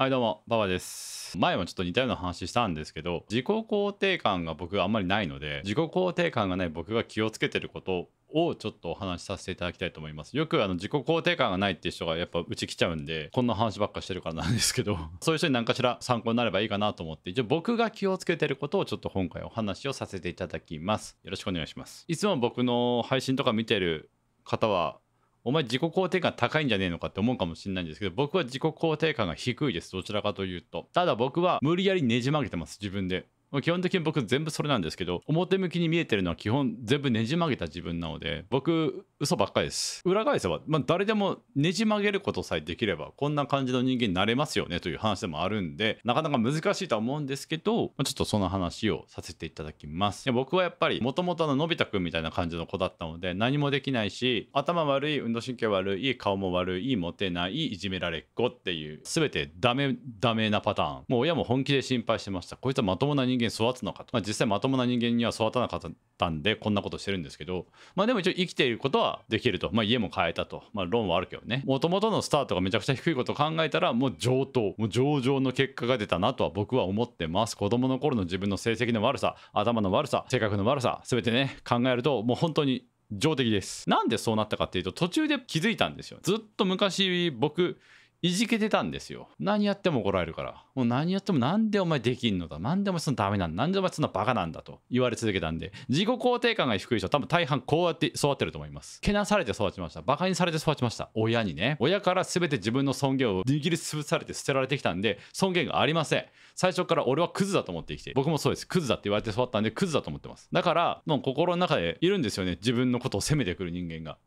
はいどうも、パパです。前もちょっと似たような話したんですけど、自己肯定感が僕あんまりないので、自己肯定感がない僕が気をつけてることをちょっとお話しさせていただきたいと思います。よくあの自己肯定感がないっていう人がやっぱうち来ちゃうんで、こんな話ばっかしてるからなんですけど、そういう人に何かしら参考になればいいかなと思って、一応僕が気をつけてることをちょっと今回お話をさせていただきます。よろしくお願いします。いつも僕の配信とか見てる方はお前自己肯定感高いんじゃねえのかって思うかもしれないんですけど僕は自己肯定感が低いですどちらかというとただ僕は無理やりねじ曲げてます自分で基本的に僕全部それなんですけど表向きに見えてるのは基本全部ねじ曲げた自分なので僕嘘ばっかりです。裏返せば、まあ、誰でもねじ曲げることさえできれば、こんな感じの人間になれますよねという話でもあるんで、なかなか難しいとは思うんですけど、まあ、ちょっとその話をさせていただきます。いや僕はやっぱり、もともとののび太くんみたいな感じの子だったので、何もできないし、頭悪い、運動神経悪い、顔も悪い、モテない、いじめられっ子っていう、すべてダメ、ダメなパターン。もう親も本気で心配してました。こいつはまともな人間育つのかと。まあ、実際まともな人間には育たなかったんで、こんなことしてるんですけど、まあでも一応生きていることはできると、まあ、家も買えたと、まあ、ローンはあるけどねもともとのスタートがめちゃくちゃ低いことを考えたらもう上等もう上々の結果が出たなとは僕は思ってます子供の頃の自分の成績の悪さ頭の悪さ性格の悪さ全てね考えるともう本当に上来ですなんでそうなったかっていうと途中で気づいたんですよずっと昔僕いじけてたんですよ。何やっても怒られるから。もう何やってもなんでお前できんのだ。なんでお前そのダメなんだ。なんでお前そんなバカなんだと言われ続けたんで、自己肯定感が低い人は多分大半こうやって育ってると思います。けなされて育ちました。バカにされて育ちました。親にね。親から全て自分の尊厳を握り潰されて捨てられてきたんで、尊厳がありません。最初から俺はクズだと思ってきて、僕もそうです。クズだって言われて育ったんで、クズだと思ってます。だから、もう心の中でいるんですよね。自分のことを責めてくる人間が。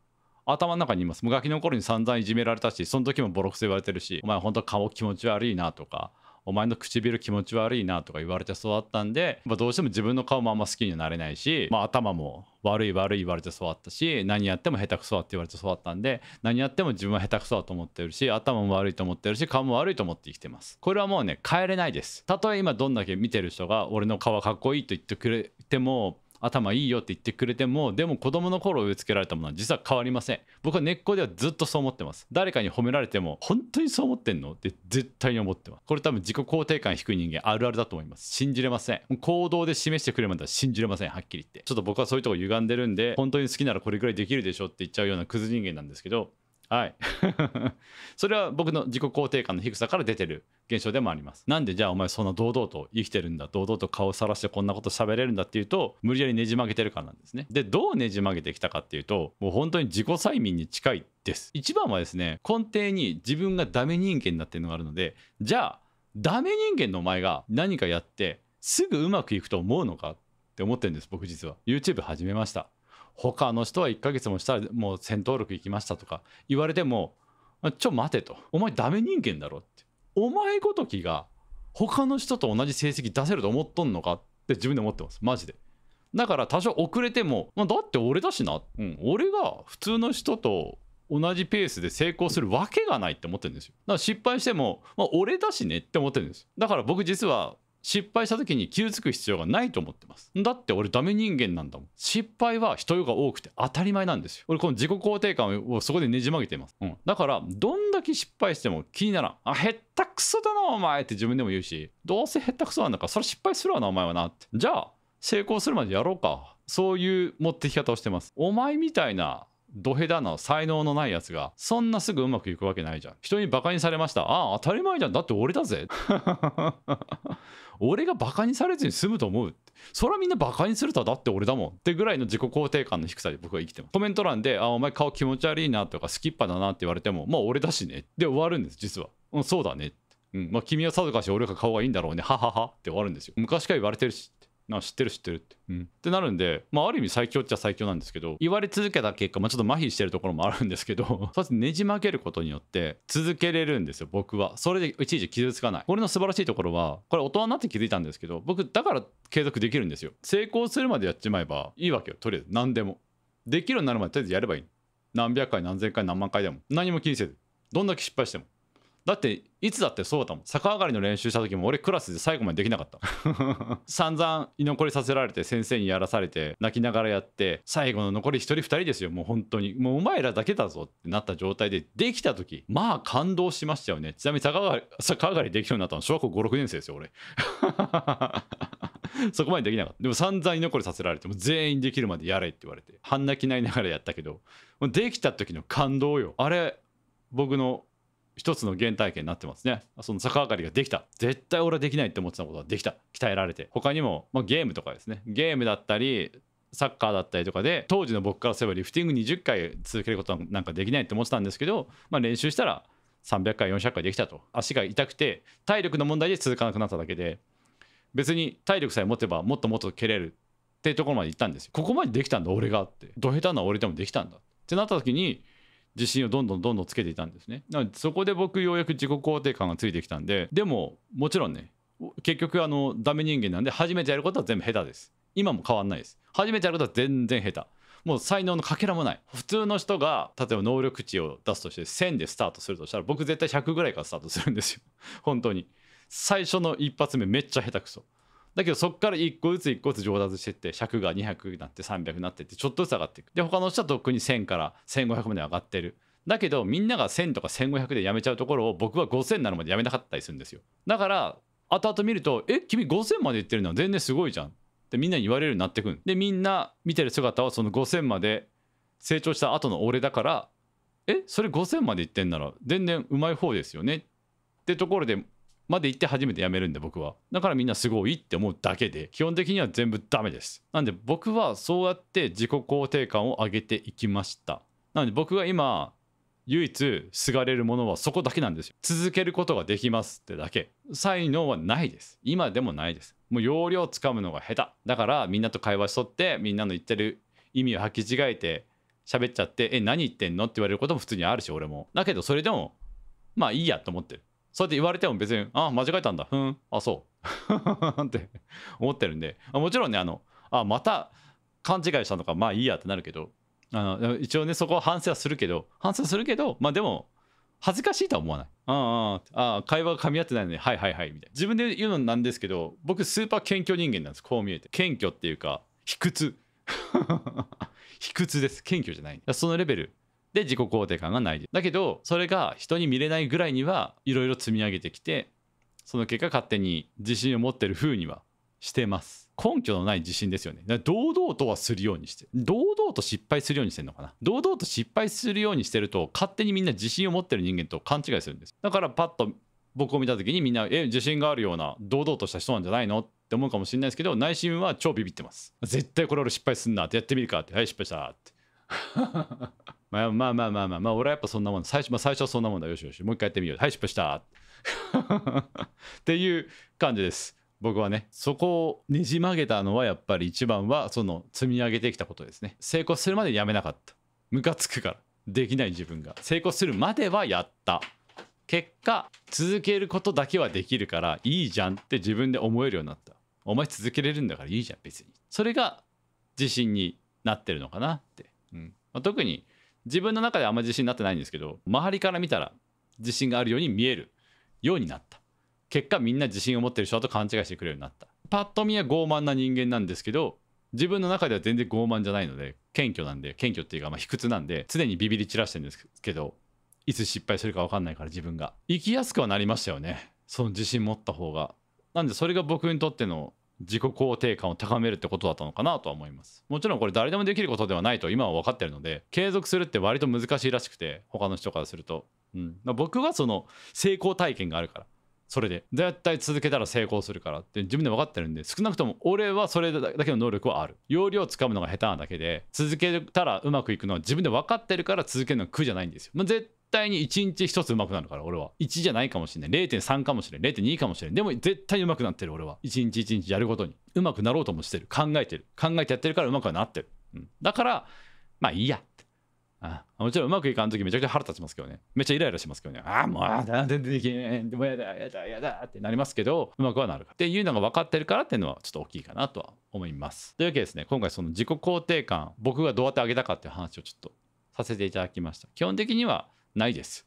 頭の中にいます。無ガキの頃に散々いじめられたし、その時もボロクソ言われてるし、お前ほんと顔気持ち悪いなとか、お前の唇気持ち悪いなとか言われて育ったんで、まあ、どうしても自分の顔もあんま好きにはなれないし、まあ、頭も悪い悪い言われて育ったし何やっても下手くそだって言われて育ったんで何やっても自分は下手くそだと思ってるし頭も悪いと思ってるし顔も悪いと思って生きてますこれはもうね変えれないですたとえ今どんだけ見てる人が俺の顔かっこいいと言ってくれても頭いいよって言ってくれてもでも子供の頃植え付けられたものは実は変わりません僕は根っこではずっとそう思ってます誰かに褒められても本当にそう思ってんのって絶対に思ってますこれ多分自己肯定感低い人間あるあるだと思います信じれません行動で示してくれるまでは信じれませんはっきり言ってちょっと僕はそういうとこ歪んでるんで本当に好きならこれぐらいできるでしょって言っちゃうようなクズ人間なんですけどはい。それは僕の自己肯定感の低さから出てる現象でもあります。なんでじゃあお前そんな堂々と生きてるんだ、堂々と顔さらしてこんなこと喋れるんだっていうと、無理やりねじ曲げてるからなんですね。で、どうねじ曲げてきたかっていうと、もう本当に自己催眠に近いです。一番はですね、根底に自分がダメ人間になってるのがあるので、じゃあ、ダメ人間のお前が何かやって、すぐうまくいくと思うのかって思ってるんです、僕実は。YouTube 始めました。他の人は1ヶ月もしたらもう戦闘力行きましたとか言われてもちょ待てとお前ダメ人間だろってお前ごときが他の人と同じ成績出せると思っとんのかって自分で思ってますマジでだから多少遅れても、まあ、だって俺だしな、うん、俺が普通の人と同じペースで成功するわけがないって思ってるんですよだから失敗しても、まあ、俺だしねって思ってるんですだから僕実は失敗した時に傷つく必要がないと思ってます。だって俺ダメ人間なんだもん。失敗は人が多くて当たり前なんですよ。俺この自己肯定感をそこでねじ曲げてます。うん。だから、どんだけ失敗しても気にならん。あ、へったくそだな、お前って自分でも言うし、どうせへったくそなんだから、それ失敗するわな、お前はなって。じゃあ、成功するまでやろうか。そういう持ってき方をしてます。お前みたいなドヘダな才能のないやつがそんなすぐうまくいくわけないじゃん人にバカにされましたああ当たり前じゃんだって俺だぜ 俺がバカにされずに済むと思うそらみんなバカにするとだって俺だもんってぐらいの自己肯定感の低さで僕は生きてますコメント欄で「あお前顔気持ち悪いな」とか「スキッパだな」って言われても「まあ俺だしね」で終わるんです実は、うん、そうだねうんまあ、君はさぞかし俺が顔がいいんだろうねはははって終わるんですよ昔から言われてるしって知ってる知ってるって、うん、ってなるんで、まあ、ある意味最強っちゃ最強なんですけど言われ続けた結果、まあ、ちょっと麻痺してるところもあるんですけど そうやってねじ曲げることによって続けれるんですよ僕はそれでいちいち傷つかないこれの素晴らしいところはこれ大人になって気づいたんですけど僕だから継続できるんですよ成功するまでやっちまえばいいわけよとりあえず何でもできるようになるまでとりあえずやればいい何百回何千回何万回でも何も気にせずどんだけ失敗してもだっていつだってそうだもん逆上がりの練習した時も俺クラスで最後までできなかった 散々居残りさせられて先生にやらされて泣きながらやって最後の残り1人2人ですよもう本当にもうお前らだけだぞってなった状態でできた時まあ感動しましたよねちなみに逆上がり逆上がりできるようになったの小学校56年生ですよ俺 そこまでできなかったでも散々居残りさせられても全員できるまでやれって言われて半泣きないながらやったけどできた時の感動よあれ僕の一つの原体験になってますね。その逆上がりができた。絶対俺はできないって思ってたことができた。鍛えられて。他にも、まあ、ゲームとかですね。ゲームだったり、サッカーだったりとかで当時の僕からすればリフティング20回続けることなんかできないって思ってたんですけど、まあ、練習したら300回400回できたと足が痛くて体力の問題で続かなくなっただけで別に体力さえ持てばもっともっと蹴れるってところまで行ったんですよここまでできたんだ俺がってど下手な俺でもできたんだってなった時に自信をどんどんどんどんつけていたんですねなのでそこで僕ようやく自己肯定感がついてきたんででももちろんね結局あのダメ人間なんで初めてやることは全部下手です今も変わんないです初めてやることは全然下手もう才能のかけらもない普通の人が例えば能力値を出すとして1000でスタートするとしたら僕絶対100ぐらいからスタートするんですよ本当に最初の一発目めっちゃ下手くそだけどそこから1個ずつ1個ずつ上達していって尺が200になって300になってってちょっとずつ上がっていくで他の人はとっくに1000から1500まで上がってるだけどみんなが1000とか1500でやめちゃうところを僕は5000になるまでやめなかったりするんですよだから後々見ると「え君5000までいってるのは全然すごいじゃん」ってみんなに言われるようになってくんでみんな見てる姿はその5000まで成長した後の俺だから「えそれ5000までいってんなら全然うまい方ですよね」ってところでまで行って初めて辞めるんで僕はだからみんなすごいって思うだけで基本的には全部ダメですなんで僕はそうやって自己肯定感を上げていきましたなので僕が今唯一すがれるものはそこだけなんですよ続けることができますってだけ才能はないです今でもないですもう領をつかむのが下手だからみんなと会話しとってみんなの言ってる意味を履き違えて喋っちゃって「え何言ってんの?」って言われることも普通にあるし俺もだけどそれでもまあいいやと思ってるそうやって言われても別に、あ、間違えたんだ。ふん、あ、そう。って思ってるんで、もちろんね、あの、あ、また勘違いしたのか、まあいいやってなるけど、あの一応ね、そこは反省はするけど、反省するけど、まあでも、恥ずかしいとは思わない。ああ、会話が噛み合ってないので、はいはいはい、みたいな。自分で言うのなんですけど、僕、スーパー謙虚人間なんです。こう見えて。謙虚っていうか、卑屈。卑屈です。謙虚じゃない。そのレベルで自己肯定感がないだけどそれが人に見れないぐらいにはいろいろ積み上げてきてその結果勝手に自信を持ってる風にはしてます根拠のない自信ですよね堂々とはするようにして堂々と失敗するようにしてるのかな堂々と失敗するようにしてると勝手にみんな自信を持ってる人間と勘違いするんですだからパッと僕を見た時にみんなえ自信があるような堂々とした人なんじゃないのって思うかもしれないですけど内心は超ビビってます絶対これ俺失敗すんなってやってみるかってはい失敗したってまあまあまあまあまあ、まあ、俺はやっぱそんなもん最初,、まあ、最初はそんなもんだよしよしもう一回やってみようはい失敗した っていう感じです僕はねそこをねじ曲げたのはやっぱり一番はその積み上げてきたことですね成功するまでやめなかったムカつくからできない自分が成功するまではやった結果続けることだけはできるからいいじゃんって自分で思えるようになったお前続けれるんだからいいじゃん別にそれが自信になってるのかなって、うんまあ、特に自分の中ではあんまり自信になってないんですけど周りから見たら自信があるように見えるようになった結果みんな自信を持ってる人だと勘違いしてくれるようになったパッと見は傲慢な人間なんですけど自分の中では全然傲慢じゃないので謙虚なんで謙虚っていうかまあ卑屈なんで常にビビり散らしてるんですけどいつ失敗するか分かんないから自分が生きやすくはなりましたよねその自信持った方がなんでそれが僕にとっての自己肯定感を高めるってことだったのかなとは思いますもちろんこれ誰でもできることではないと今は分かってるので継続するって割と難しいらしくて他の人からすると、うん、僕はその成功体験があるからそれで絶対続けたら成功するからって自分で分かってるんで少なくとも俺はそれだけの能力はある容量をつかむのが下手なだけで続けたらうまくいくのは自分で分かってるから続けるのは苦じゃないんですよ、まあ、絶対に1日1つ上手くなるから俺は1じゃないかもしれない0.3かもしれない0.2かもしれないでも絶対上手くなってる俺は1日1日やることに上手くなろうともしてる考えてる考えてやってるから上手くなってる、うん、だからまあいいやってあもちろんうまくいかんときめちゃくちゃ腹立ちますけどねめっちゃイライラしますけどねああもう全然できへんでもやだやだやだってなりますけどうまくはなるか。っていうのが分かってるからっていうのはちょっと大きいかなとは思いますというわけですね今回その自己肯定感僕がどうやって上げたかっていう話をちょっとさせていただきました基本的にはないです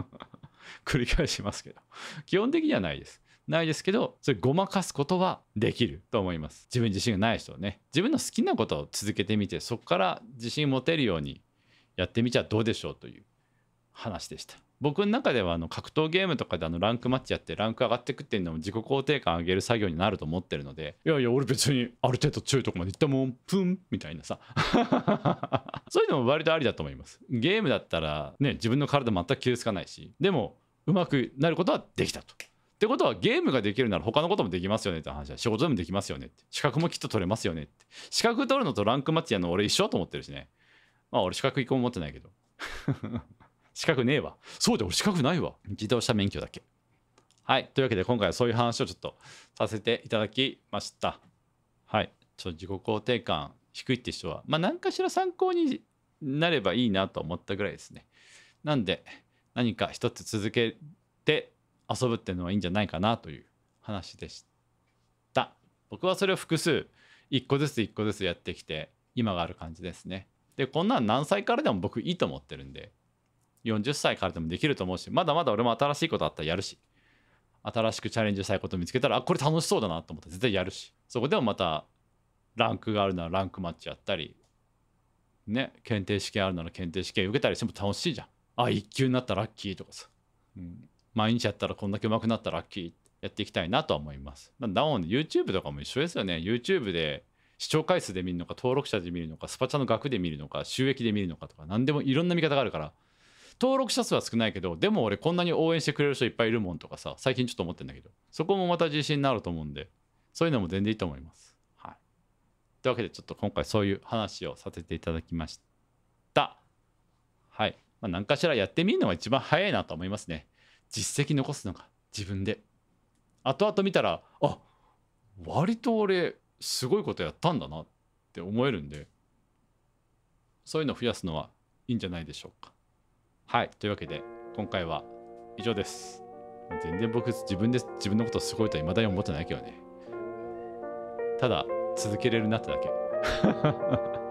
繰り返しますけど基本的にはないですないですけどそれごまかすことはできると思います自分自身がない人はね自分の好きなことを続けてみてそこから自信持てるようにやってみちゃどうでしょうという話でした僕の中ではあの格闘ゲームとかであのランクマッチやってランク上がっていくっていうのも自己肯定感上げる作業になると思ってるのでいやいや俺別にある程度強いとこまでいったもんプンみたいなさ そういうのも割とありだと思いますゲームだったらね自分の体全く傷つかないしでもうまくなることはできたとってことはゲームができるなら他のこともできますよねって話は仕事でもできますよねって資格もきっと取れますよねって資格取るのとランクマッチやの俺一緒だと思ってるしねまあ俺資格一個も持ってないけど資格ねえわ。そうだ、俺資格ないわ。自動車免許だけ。はい。というわけで、今回はそういう話をちょっとさせていただきました。はい。ちょっと自己肯定感低いって人は、まあ、何かしら参考になればいいなと思ったぐらいですね。なんで、何か一つ続けて遊ぶっていうのはいいんじゃないかなという話でした。僕はそれを複数、一個ずつ一個ずつやってきて、今がある感じですね。で、こんなん何歳からでも僕いいと思ってるんで、40歳からでもできると思うし、まだまだ俺も新しいことあったらやるし、新しくチャレンジしたいこと見つけたら、あ、これ楽しそうだなと思って絶対やるし、そこでもまた、ランクがあるならランクマッチやったり、ね、検定試験あるなら検定試験受けたりしても楽しいじゃん。あ、1級になったらラッキーとかさ。うん、毎日やったらこんだけ上手くなったらラッキーやっていきたいなとは思います。なお、YouTube とかも一緒ですよね。YouTube で視聴回数で見るのか、登録者で見るのか、スパチャの額で見るのか、収益で見るのかとか、何でもいろんな見方があるから、登録者数は少ないけどでも俺こんなに応援してくれる人いっぱいいるもんとかさ最近ちょっと思ってんだけどそこもまた自信になると思うんでそういうのも全然いいと思います。はい、というわけでちょっと今回そういう話をさせていただきました。はい。まあ、何かしらやってみるのが一番早いなと思いますね。実績残すのが自分で。後々見たらあ割と俺すごいことやったんだなって思えるんでそういうのを増やすのはいいんじゃないでしょうか。はい。というわけで、今回は以上です。全然僕、自分で、自分のことすごいとは未だに思ってないけどね。ただ、続けれるなっただけ。